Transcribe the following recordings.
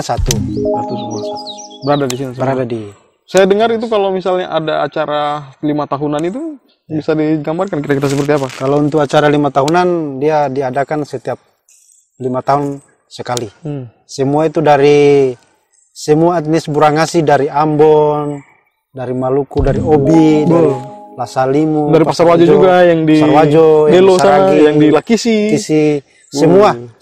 satu satu semua satu. berada di sini berada di saya dengar itu kalau misalnya ada acara lima tahunan itu ya. bisa digambarkan kira-kira seperti apa kalau untuk acara lima tahunan dia diadakan setiap lima tahun sekali hmm. semua itu dari semua etnis Burangasi dari Ambon dari Maluku dari Obi oh. dari Lasalimu dari Pasarwajo juga yang di Pasar Wajo yang Saragi, sana, yang di Lakisi Kisi, semua hmm.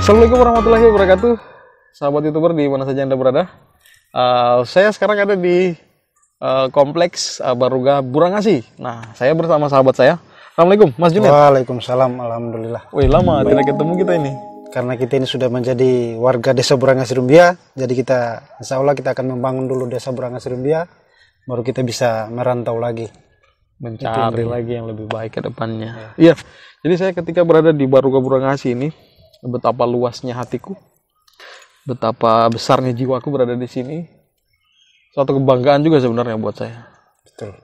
Assalamualaikum warahmatullahi wabarakatuh Sahabat youtuber di mana saja anda berada uh, Saya sekarang ada di uh, Kompleks uh, Baruga Burangasi Nah saya bersama sahabat saya Assalamualaikum Mas Junet Waalaikumsalam Alhamdulillah Wih lama Baik. tidak ketemu kita ini karena kita ini sudah menjadi warga desa Burangasi Rumbia, jadi kita insya Allah kita akan membangun dulu desa Burangasi Rumbia, baru kita bisa merantau lagi mencari lagi yang lebih baik ke depannya. Iya. Ya. Jadi saya ketika berada di Baruga Burangasi ini betapa luasnya hatiku, betapa besarnya jiwaku berada di sini. Suatu kebanggaan juga sebenarnya buat saya. Betul.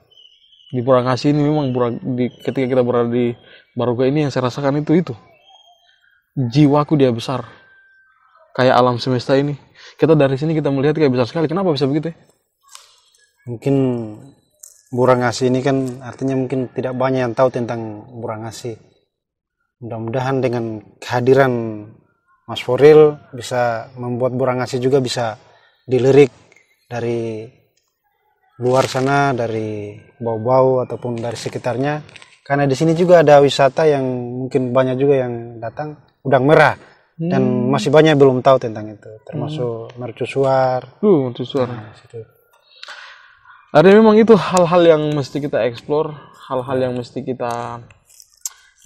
Di Purangkasi ini memang di, ketika kita berada di Baruga ini yang saya rasakan itu itu. Jiwaku dia besar. Kayak alam semesta ini. Kita dari sini kita melihat kayak besar sekali. Kenapa bisa begitu ya? Mungkin Burangasi ini kan artinya mungkin tidak banyak yang tahu tentang Burangasi mudah-mudahan dengan kehadiran Mas Foril bisa membuat Burang Asih juga bisa dilirik dari luar sana dari bau-bau ataupun dari sekitarnya karena di sini juga ada wisata yang mungkin banyak juga yang datang udang merah hmm. dan masih banyak yang belum tahu tentang itu termasuk hmm. mercusuar uh mercusuar nah, ada memang itu hal-hal yang mesti kita eksplor hal-hal yang mesti kita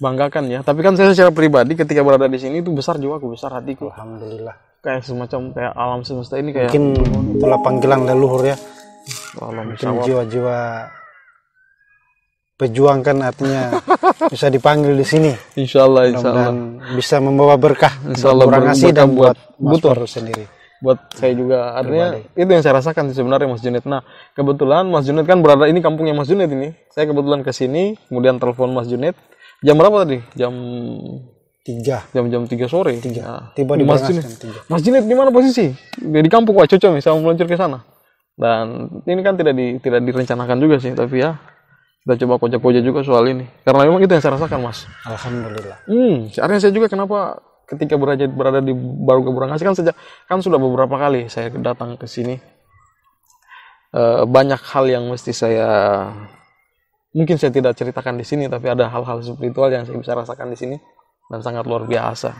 banggakan ya. Tapi kan saya secara pribadi ketika berada di sini itu besar juga aku besar hatiku. Alhamdulillah. Kayak semacam kayak alam semesta ini kayak mungkin telah panggilan leluhur ya. Alam mungkin jiwa-jiwa pejuang kan artinya bisa dipanggil di sini. insyaallah Allah, insya Allah. bisa membawa berkah, insyaallah Allah, kurang dan buat butuh sendiri. Buat saya juga, artinya Berbadi. itu yang saya rasakan sebenarnya Mas Junet. Nah, kebetulan Mas Junet kan berada ini kampungnya Mas Junet ini. Saya kebetulan ke sini, kemudian telepon Mas Junet Jam berapa tadi? Jam tiga. Jam-jam tiga sore. Tiga. Nah, Tiba di Masjid. Masjid di mana posisi? Di kampung Wah cocok nih, saya mau meluncur ke sana. Dan ini kan tidak di, tidak direncanakan juga sih, tapi ya kita coba koja-koja juga soal ini. Karena memang itu yang saya rasakan, Mas. Alhamdulillah. Hmm, akhirnya saya juga kenapa ketika berada, berada di Baru keburangan kan sejak kan sudah beberapa kali saya datang ke sini. E, banyak hal yang mesti saya mungkin saya tidak ceritakan di sini tapi ada hal-hal spiritual yang saya bisa rasakan di sini dan sangat luar biasa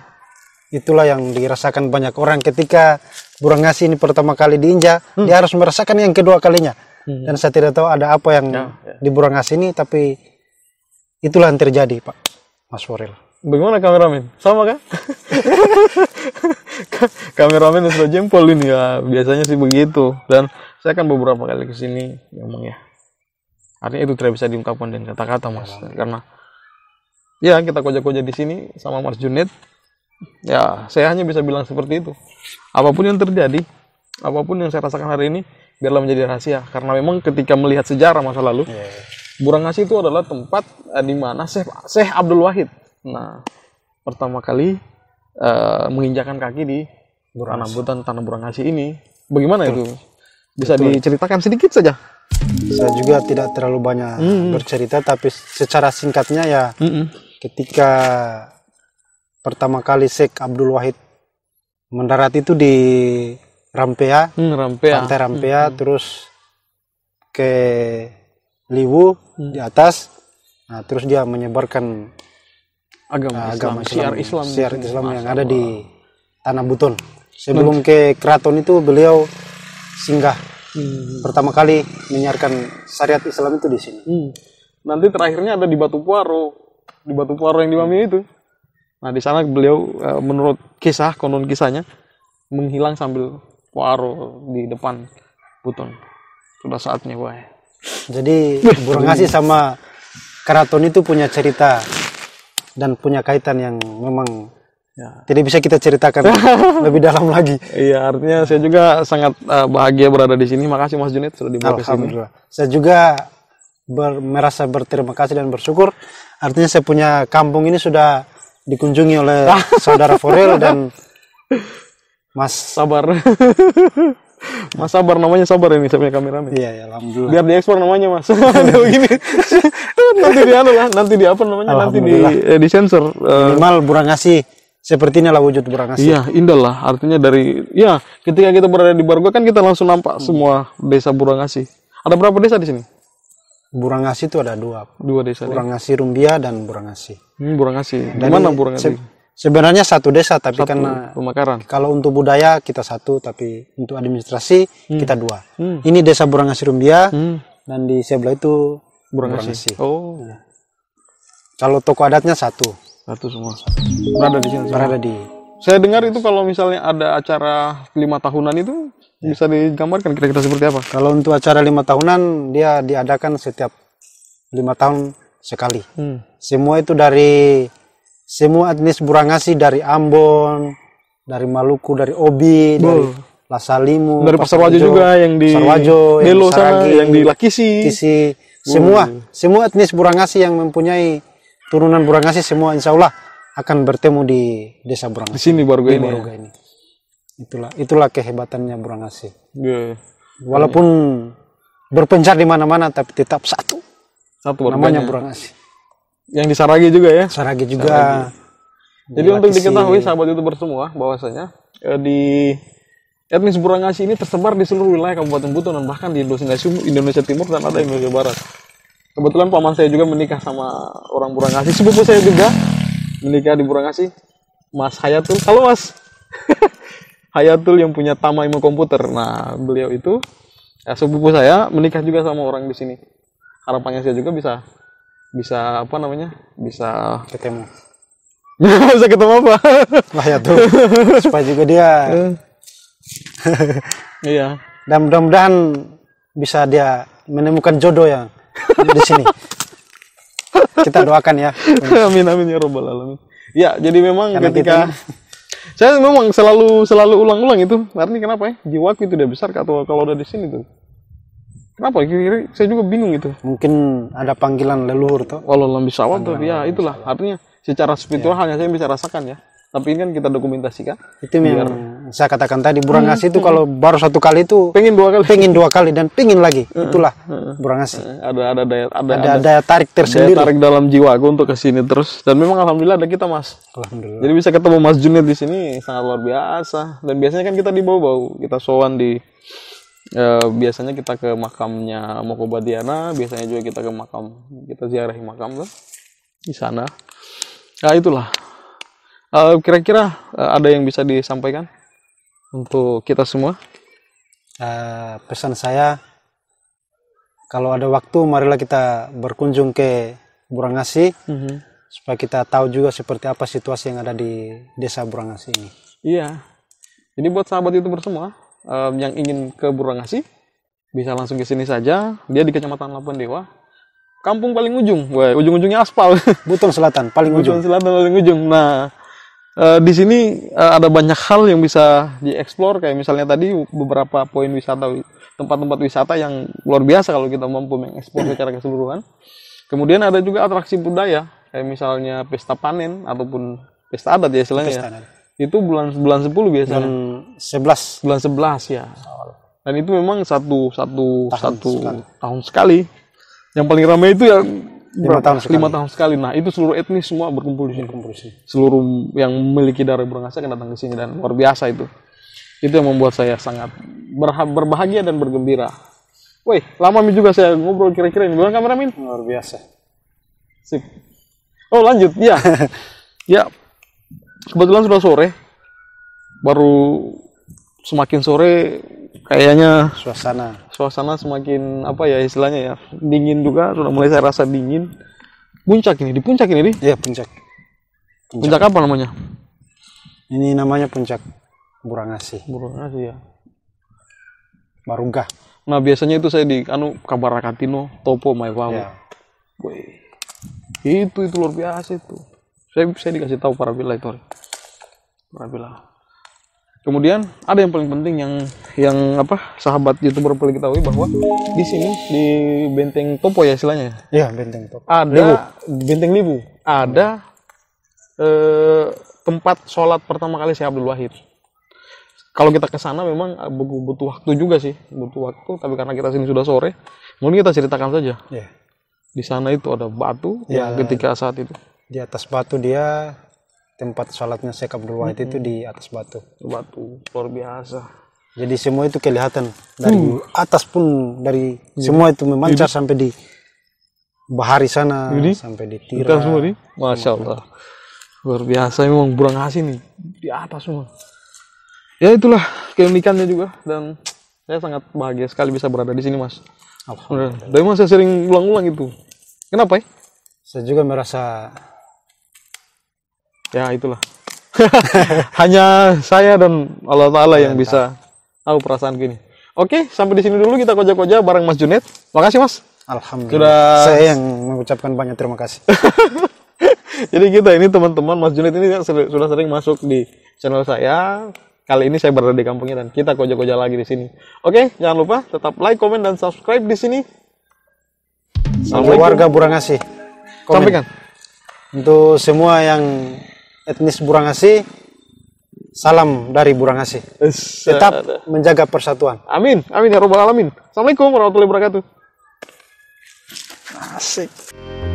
itulah yang dirasakan banyak orang ketika burung ngasih ini pertama kali diinjak hmm. dia harus merasakan yang kedua kalinya hmm. dan saya tidak tahu ada apa yang ya, ya. di burung ngasih ini tapi itulah yang terjadi pak Mas Waril bagaimana kameramen sama kan kameramen sudah jempol ini ya biasanya sih begitu dan saya akan beberapa kali ke sini ya, ya artinya itu tidak bisa diungkapkan dengan kata-kata mas ya, karena ya kita koja-koja di sini sama mas Junet ya saya hanya bisa bilang seperti itu apapun yang terjadi apapun yang saya rasakan hari ini biarlah menjadi rahasia karena memang ketika melihat sejarah masa lalu iya, iya. Burang Asih itu adalah tempat eh, di mana Syekh, Syekh Abdul Wahid nah pertama kali eh, menginjakan kaki di Asih. tanah butan tanah Burangasi ini bagaimana Betul. itu bisa Betul. diceritakan sedikit saja saya juga tidak terlalu banyak mm -hmm. bercerita tapi secara singkatnya ya mm -hmm. ketika pertama kali Sheikh Abdul Wahid mendarat itu di Rampea, mm, Rampea. pantai Rampea mm -hmm. terus ke Liwu mm. di atas nah, terus dia menyebarkan agama, uh, agama Islam, syiar Islam, syiar gitu. Islam yang ada di Tanah Buton sebelum ke keraton itu beliau singgah Hmm. Pertama kali menyiarkan syariat Islam itu di sini. Hmm. Nanti terakhirnya ada di Batu Puaro, di Batu Puaro yang di Mami itu. Nah di sana beliau e, menurut kisah konon kisahnya menghilang sambil Puaro di depan Buton. Sudah saatnya gue. Ya. Jadi Burung Asih sama Keraton itu punya cerita dan punya kaitan yang memang Ya. Jadi bisa kita ceritakan lebih dalam lagi. Iya, artinya saya juga sangat uh, bahagia berada di sini. Makasih Mas Junet sudah dibawa ke sini. Saya juga ber, merasa berterima kasih dan bersyukur. Artinya saya punya kampung ini sudah dikunjungi oleh saudara Forel dan Mas Sabar. Mas Sabar namanya Sabar ini sampai punya kameramen. Iya, ya, alhamdulillah. Biar diekspor namanya Mas. nanti di anu lah, nanti di apa namanya? Nanti di eh, di sensor. Eh. Minimal burang ngasih Sepertinya lah wujud Burangasi. Iya, indah lah. Artinya dari ya ketika kita berada di Bargo kan kita langsung nampak hmm. semua desa Burangasi. Ada berapa desa di sini? Burangasi itu ada dua. Dua desa. Burangasi ya. Rumbia dan Burangasi. Hmm, Burangasi. Di mana Burangasi? Se sebenarnya satu desa tapi satu, karena pemekaran. Kalau untuk budaya kita satu tapi untuk administrasi hmm. kita dua. Hmm. Ini desa Burangasi Rumbia hmm. dan di sebelah itu Burangasi. Burangasi. Oh. Nah. Kalau toko adatnya satu. Satu semua. Berada di sini. Berada di. Saya dengar itu kalau misalnya ada acara lima tahunan itu ya. bisa digambarkan kira-kira seperti apa? Kalau untuk acara lima tahunan dia diadakan setiap lima tahun sekali. Hmm. Semua itu dari semua etnis Burangasi dari Ambon, dari Maluku, dari Obi, Bo. dari Lasalimu, dari Pasar Wajo juga yang di Pasar Wajo, yang di Saragi, yang di Lakisi. Kisi. Semua, hmm. semua etnis Burangasi yang mempunyai turunan Burangasi semua insya Allah akan bertemu di desa Burangasi. Di sini Baruga ini. Ya? Baruga ini. Itulah itulah kehebatannya Burangasi. Yeah. Iya. Walaupun berpencar di mana-mana tapi tetap satu. Satu namanya Burangasi. Yang di Saragi juga ya? Saragi juga. Saragi. Jadi untuk diketahui sahabat youtuber semua bahwasanya eh, di etnis Burangasi ini tersebar di seluruh wilayah Kabupaten Buton dan bahkan di Indonesia, Indonesia Timur dan ada Indonesia Barat kebetulan paman saya juga menikah sama orang Burangasi sepupu saya juga menikah di Burangasi Mas Hayatul kalau Mas Hayatul yang punya Tama mau Komputer nah beliau itu ya, eh, sepupu saya menikah juga sama orang di sini harapannya saya juga bisa bisa apa namanya bisa ketemu bisa ketemu apa Mas Hayatul. supaya juga dia iya dan mudah-mudahan bisa dia menemukan jodoh yang di sini. Kita doakan ya. amin amin ya robbal alamin. Ya, jadi memang Karena ketika kita... saya memang selalu selalu ulang-ulang itu. Arni kenapa ya? Jiwaku itu udah besar atau kalau udah di sini tuh. Kenapa? Kira-kira saya juga bingung itu. Mungkin ada panggilan leluhur tuh. Walau lebih sawah tuh, ya itulah. Artinya secara spiritual ya. hanya saya bisa rasakan ya tapi ini kan kita dokumentasikan itu biar... yang saya katakan tadi burangasi hmm, itu hmm. kalau hmm. baru satu kali itu pengin dua kali pengin dua kali dan pengin lagi hmm, hmm, itulah hmm, hmm. burangasi eh, ada ada daya ada, ada, ada daya tarik tersendiri daya tarik dalam jiwaku untuk kesini terus dan memang alhamdulillah ada kita mas alhamdulillah jadi bisa ketemu mas Junet di sini sangat luar biasa dan biasanya kan kita di bau-bau kita sowan di Uh, biasanya kita ke makamnya Mokobadiana, biasanya juga kita ke makam, kita ziarahi makam tuh di sana. Ya nah, itulah Eh, kira-kira uh, ada yang bisa disampaikan untuk kita semua? Uh, pesan saya, kalau ada waktu marilah kita berkunjung ke Burangasi mm -hmm. supaya kita tahu juga seperti apa situasi yang ada di desa Burangasi ini. Iya, jadi buat sahabat itu semua um, yang ingin ke Burangasi bisa langsung ke sini saja. Dia di Kecamatan Labuan Dewa, kampung paling ujung, ujung-ujungnya aspal. Buton Selatan paling ujung. Butung Selatan paling ujung. Nah, Eh, di sini uh, ada banyak hal yang bisa dieksplor kayak misalnya tadi beberapa poin wisata tempat-tempat wisata yang luar biasa kalau kita mampu mengeksplor secara keseluruhan. Kemudian ada juga atraksi budaya kayak misalnya pesta panen ataupun pesta adat ya istilahnya. Ya. Pesta Itu bulan bulan 10 biasanya. Bulan 11. Bulan 11 ya. Dan itu memang satu satu tahun satu sekali. tahun sekali. Yang paling ramai itu ya lima tahun sekali. lima tahun sekali nah itu seluruh etnis semua berkumpul di sini berkumpul di sini seluruh yang memiliki darah berangsa akan datang ke sini dan luar biasa itu itu yang membuat saya sangat berbahagia dan bergembira Woi, lama juga saya ngobrol kira-kira ini. Bukan kameramen? Luar biasa. Sip. Oh, lanjut. Ya. ya. Kebetulan sudah sore. Baru semakin sore kayaknya suasana suasana semakin apa ya istilahnya ya dingin juga sudah mulai saya rasa dingin puncak ini di puncak ini nih ya puncak puncak, puncak apa namanya ini namanya puncak Burangasi Burangasi ya Marugah nah biasanya itu saya di anu kabar Topo Maiwawu ya. itu itu luar biasa itu saya saya dikasih tahu para bila para bila kemudian ada yang paling penting yang yang apa sahabat youtuber perlu ketahui bahwa di sini di benteng topo ya istilahnya ya benteng topo ada libu. benteng libu ada eh, tempat sholat pertama kali saya Abdul Wahid kalau kita ke sana memang butuh waktu juga sih butuh waktu tapi karena kita sini sudah sore mungkin kita ceritakan saja iya. di sana itu ada batu ya ketika saat itu di atas batu dia tempat sholatnya Syekh Abdul Wahid -hmm. itu di atas batu. Batu luar biasa. Jadi semua itu kelihatan dari hmm. atas pun dari hmm. semua itu memancar Jadi. sampai di bahari sana Jadi. sampai di Tira. semua di. Masya Allah. Luar biasa memang burang khas ini di atas semua. Ya itulah keunikannya juga dan saya sangat bahagia sekali bisa berada di sini mas. Alhamdulillah. Dari mas saya sering ulang-ulang itu. Kenapa ya? Saya juga merasa ya itulah hanya saya dan Allah Taala yang iya, bisa tahu perasaan gini oke sampai di sini dulu kita koja-koja bareng Mas Junet makasih Mas Alhamdulillah. Sudah... Saya yang mengucapkan banyak terima kasih. Jadi kita ini teman-teman Mas junet ini sudah sering masuk di channel saya. Kali ini saya berada di kampungnya dan kita koja-koja lagi di sini. Oke, jangan lupa tetap like, komen, dan subscribe di sini. Sampai warga Burangasi. Sampaikan. Untuk semua yang etnis Burangasi. Salam dari Burangasi. Tetap menjaga persatuan. Amin. Amin ya robbal alamin. Assalamualaikum warahmatullahi wabarakatuh. Asik.